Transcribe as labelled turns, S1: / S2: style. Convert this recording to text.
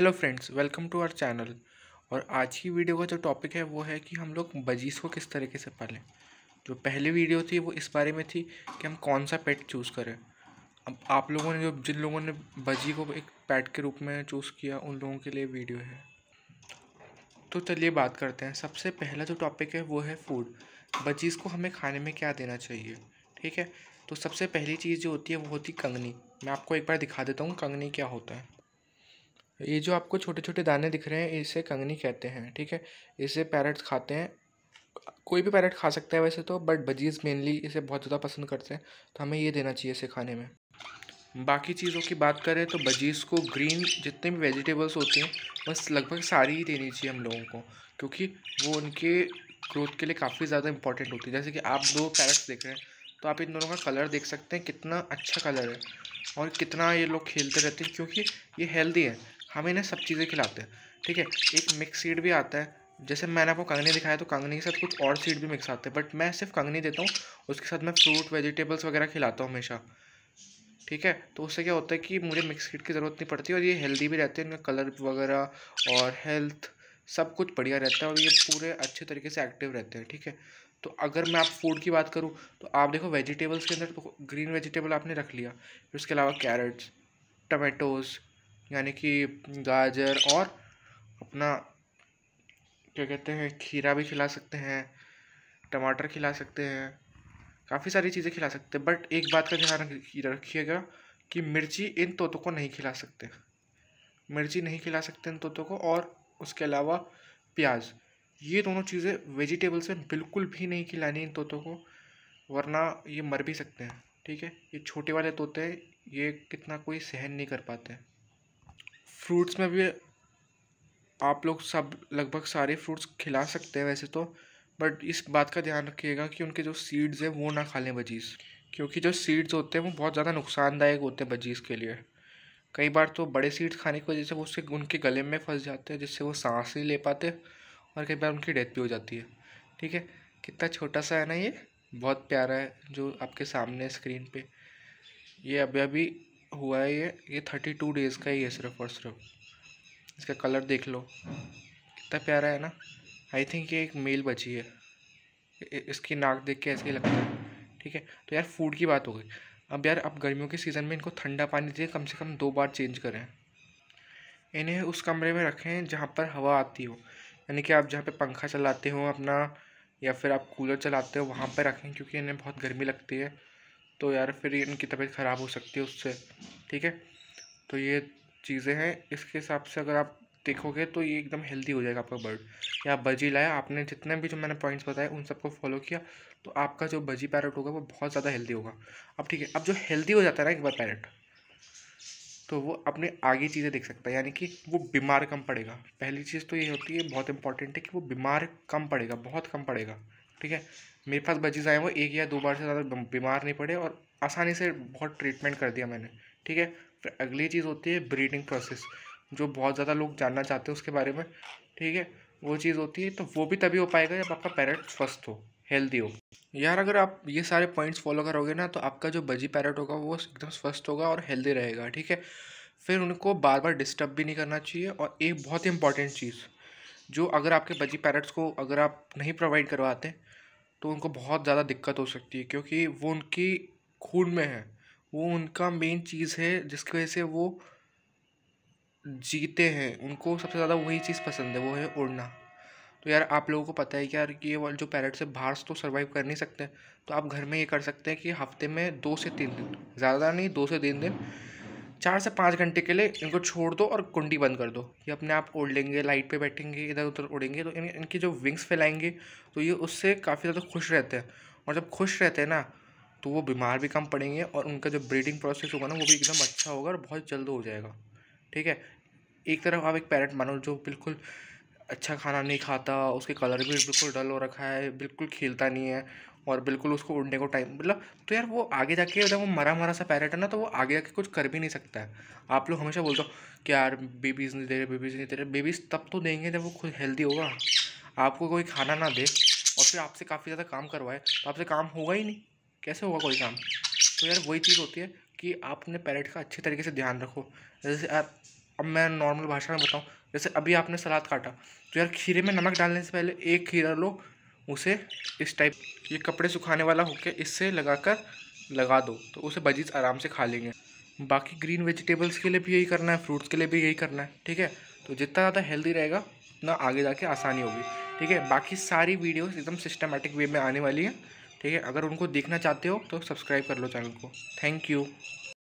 S1: hello friends welcome to our channel और आज की वीडियो का जो टॉपिक है वो है कि हम लोग बजीज़ को किस तरीके से पालें जो पहली वीडियो थी वो इस बारे में थी कि हम कौन सा पेट चूज़ करें अब आप लोगों ने जो जिन लोगों ने बजी को एक पेट के रूप में चूज़ किया उन लोगों के लिए वीडियो है तो चलिए बात करते हैं सबसे पहला जो टॉपिक है वो है फूड बजीज़ को हमें खाने में क्या देना चाहिए ठीक है तो सबसे पहली चीज़ जो होती है वो होती कंगनी मैं आपको एक बार दिखा देता हूँ कंगनी क्या होता है ये जो आपको छोटे छोटे दाने दिख रहे हैं इसे कंगनी कहते हैं ठीक है इसे पैरट्स खाते हैं कोई भी पैरट खा सकता है वैसे तो बट बजीज मेनली इसे बहुत ज़्यादा पसंद करते हैं तो हमें ये देना चाहिए इसे खाने में बाकी चीज़ों की बात करें तो बजीज़ को ग्रीन जितने भी वेजिटेबल्स होते हैं बस लगभग सारी ही देनी चाहिए हम लोगों को क्योंकि वो उनके ग्रोथ के लिए काफ़ी ज़्यादा इंपॉर्टेंट होती है जैसे कि आप दो पैरट्स देख रहे हैं तो आप इन दोनों का कलर देख सकते हैं कितना अच्छा कलर है और कितना ये लोग खेलते रहते हैं क्योंकि ये हेल्दी है हम इन्हें सब चीज़ें खिलाते हैं ठीक है एक मिक्स सीड भी आता है जैसे मैंने आपको कंगनी दिखाया तो कंगनी के साथ कुछ और सीड भी मिक्स आते हैं बट मैं सिर्फ कंगनी देता हूँ उसके साथ मैं फ्रूट वेजिटेबल्स वगैरह खिलाता हूँ हमेशा ठीक है तो उससे क्या होता है कि मुझे मिक्स सीड की ज़रूरत नहीं पड़ती और ये हेल्दी भी रहते हैं इनका कलर वगैरह और हेल्थ सब कुछ बढ़िया रहता है और ये पूरे अच्छे तरीके से एक्टिव रहते हैं ठीक है तो अगर मैं आप फूड की बात करूँ तो आप देखो वेजिटेबल्स के अंदर तो ग्रीन वेजिटेबल आपने रख लिया फिर उसके अलावा कैरेट्स टमेटोज़ यानी कि गाजर और अपना क्या कहते हैं खीरा भी खिला सकते हैं टमाटर खिला सकते हैं काफ़ी सारी चीज़ें खिला सकते हैं बट एक बात का ध्यान रखिएगा कि मिर्ची इन तोतों को नहीं खिला सकते मिर्ची नहीं खिला सकते इन तोतों को और उसके अलावा प्याज ये दोनों चीज़ें वेजिटेबल्स में बिल्कुल भी नहीं खिलानी इन तोतों को वरना ये मर भी सकते हैं ठीक है ये छोटे वाले तोते ये कितना कोई सहन नहीं कर पाते हैं फ्रूट्स में भी आप लोग सब लगभग सारे फ्रूट्स खिला सकते हैं वैसे तो बट इस बात का ध्यान रखिएगा कि उनके जो सीड्स हैं वो ना खा लें बजीज़ क्योंकि जो सीड्स होते हैं वो बहुत ज़्यादा नुकसानदायक होते हैं बजीज़ के लिए कई बार तो बड़े सीड्स खाने की वजह से वो उससे उनके गले में फंस जाते हैं जिससे वो सांस नहीं ले पाते और कई बार उनकी डेथ भी हो जाती है ठीक है कितना छोटा सा है ना ये बहुत प्यारा है जो आपके सामने स्क्रीन पे ये अभी अभी हुआ है ये ये थर्टी टू डेज़ का ही है सिर्फ और सिर्फ इसका कलर देख लो कितना प्यारा है ना आई थिंक ये एक मेल बची है इसकी नाक देख के ऐसे ही लगता है ठीक है तो यार फूड की बात हो गई अब यार अब गर्मियों के सीज़न में इनको ठंडा पानी दिए कम से कम दो बार चेंज करें इन्हें उस कमरे में रखें जहाँ पर हवा आती हो यानी कि आप जहाँ पे पंखा चलाते हो अपना या फिर आप कूलर चलाते हो वहाँ पर रखें क्योंकि इन्हें बहुत गर्मी लगती है तो यार फिर इनकी तबीयत ख़राब हो सकती है उससे ठीक है तो ये चीज़ें हैं इसके हिसाब से अगर आप देखोगे तो ये एकदम हेल्दी हो जाएगा आपका बर्ड या बजी लाया आपने जितने भी जो मैंने पॉइंट्स बताए उन सबको फॉलो किया तो आपका जो बजी पैरट होगा वो बहुत ज़्यादा हेल्दी होगा अब ठीक है अब जो हेल्दी हो जाता है ना एक बार पैरट तो वो अपने आगे चीज़ें देख सकता है यानी कि वो बीमार कम पड़ेगा पहली चीज़ तो ये होती है बहुत इंपॉर्टेंट है कि वो बीमार कम पड़ेगा बहुत कम पड़ेगा ठीक है मेरे पास बच्चे आए वो एक या दो बार से ज़्यादा बीमार नहीं पड़े और आसानी से बहुत ट्रीटमेंट कर दिया मैंने ठीक है फिर अगली चीज़ होती है ब्रीडिंग प्रोसेस जो बहुत ज़्यादा लोग जानना चाहते हैं उसके बारे में ठीक है वो चीज़ होती है तो वो भी तभी हो पाएगा जब आपका पैरट स्वस्थ हो हेल्दी हो यार अगर आप ये सारे पॉइंट्स फॉलो करोगे ना तो आपका जो बजी पैरट होगा वो एकदम स्वस्थ होगा और हेल्दी रहेगा ठीक है फिर उनको बार बार डिस्टर्ब भी नहीं करना चाहिए और एक बहुत ही इंपॉर्टेंट चीज़ जो अगर आपके बजी पैरट्स को अगर आप नहीं प्रोवाइड करवाते तो उनको बहुत ज़्यादा दिक्कत हो सकती है क्योंकि वो उनकी खून में है वो उनका मेन चीज़ है जिसकी वजह से वो जीते हैं उनको सबसे ज़्यादा वही चीज़ पसंद है वो है उड़ना तो यार आप लोगों को पता है कि यार ये जो पैरट से बाहर से तो सर्वाइव कर नहीं सकते तो आप घर में ये कर सकते हैं कि हफ्ते में दो से तीन दिन ज़्यादा नहीं दो से तीन दिन चार से पाँच घंटे के लिए इनको छोड़ दो और कुंडी बंद कर दो ये अपने आप उड़ लेंगे लाइट पे बैठेंगे इधर उधर उड़ेंगे तो इन इनकी जो विंग्स फैलाएंगे तो ये उससे काफ़ी ज़्यादा खुश रहते हैं और जब खुश रहते हैं ना तो वो बीमार भी कम पड़ेंगे और उनका जो ब्रीडिंग प्रोसेस होगा ना वो भी एकदम अच्छा होगा और बहुत जल्द हो जाएगा ठीक है एक तरफ आप एक पैरट मानो जो बिल्कुल अच्छा खाना नहीं खाता उसके कलर भी बिल्कुल डल हो रखा है बिल्कुल खेलता नहीं है और बिल्कुल उसको उड़ने को टाइम मतलब तो यार वो आगे जाके जब वो मरा मरा सा पैरेट है ना तो वो आगे जाके कुछ कर भी नहीं सकता है आप लोग हमेशा बोलते हो कि यार बेबीज़ नहीं दे रहे बेबीज़ नहीं दे रहे बेबीज़ तब तो देंगे जब वो खुद हेल्दी होगा आपको कोई खाना ना दे और फिर आपसे काफ़ी ज़्यादा काम करवाए तो आपसे काम होगा ही नहीं कैसे होगा कोई काम तो यार वही चीज़ होती है कि आप अपने पैरेट का अच्छे तरीके से ध्यान रखो जैसे आप अब मैं नॉर्मल भाषा में बताऊँ जैसे अभी आपने सलाद काटा तो यार खीरे में नमक डालने से पहले एक खीरा लो उसे इस टाइप ये कपड़े सुखाने वाला होके इससे लगाकर लगा दो तो उसे बजीज आराम से खा लेंगे बाकी ग्रीन वेजिटेबल्स के लिए भी यही करना है फ्रूट्स के लिए भी यही करना है ठीक है तो जितना ज़्यादा हेल्दी रहेगा उतना आगे जाके आसानी होगी ठीक है बाकी सारी वीडियोस एकदम सिस्टमेटिक वे में आने वाली हैं ठीक है अगर उनको देखना चाहते हो तो सब्सक्राइब कर लो चैनल को थैंक यू